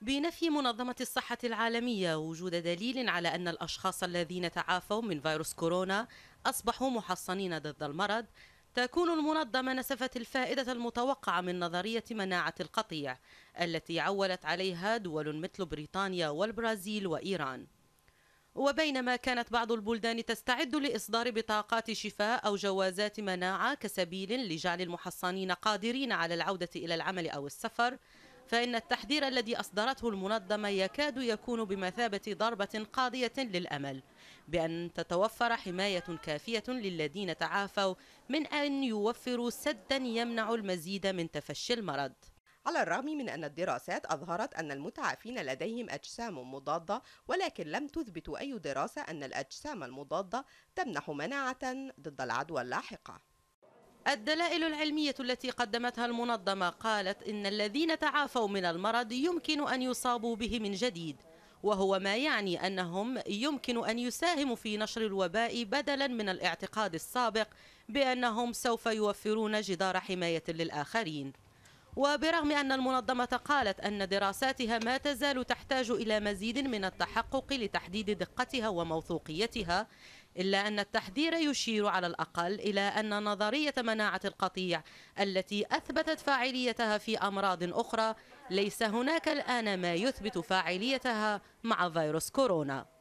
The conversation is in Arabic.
بنفي منظمة الصحة العالمية وجود دليل على أن الأشخاص الذين تعافوا من فيروس كورونا أصبحوا محصنين ضد المرض تكون المنظمة نسفت الفائدة المتوقعة من نظرية مناعة القطيع التي عولت عليها دول مثل بريطانيا والبرازيل وإيران وبينما كانت بعض البلدان تستعد لإصدار بطاقات شفاء أو جوازات مناعة كسبيل لجعل المحصنين قادرين على العودة إلى العمل أو السفر فإن التحذير الذي أصدرته المنظمة يكاد يكون بمثابة ضربة قاضية للأمل بأن تتوفر حماية كافية للذين تعافوا من أن يوفروا سدا يمنع المزيد من تفشي المرض على الرغم من أن الدراسات أظهرت أن المتعافين لديهم أجسام مضادة ولكن لم تثبت أي دراسة أن الأجسام المضادة تمنح مناعة ضد العدوى اللاحقة الدلائل العلمية التي قدمتها المنظمة قالت إن الذين تعافوا من المرض يمكن أن يصابوا به من جديد وهو ما يعني أنهم يمكن أن يساهموا في نشر الوباء بدلا من الاعتقاد السابق بأنهم سوف يوفرون جدار حماية للآخرين وبرغم أن المنظمة قالت أن دراساتها ما تزال تحتاج إلى مزيد من التحقق لتحديد دقتها وموثوقيتها إلا أن التحذير يشير على الأقل إلى أن نظرية مناعة القطيع التي أثبتت فاعليتها في أمراض أخرى ليس هناك الآن ما يثبت فاعليتها مع فيروس كورونا